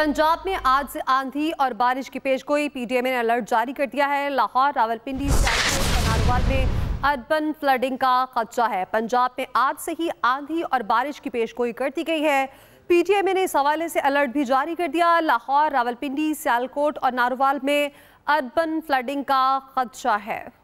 पंजाब में आज से आंधी और बारिश की पेशगोई पीडीएम ने अलर्ट जारी कर दिया है लाहौर रावलपिंडी सनारवाल में अर्बन फ्लडिंग का खदशा है पंजाब में आज से ही आंधी और बारिश की पेशगोई कर दी गई है पीटीएम ने इस हवाले से अलर्ट भी जारी कर दिया लाहौर रावलपिंडी सियालकोट और नारोवाल में अर्बन फ्लडिंग का खदशा है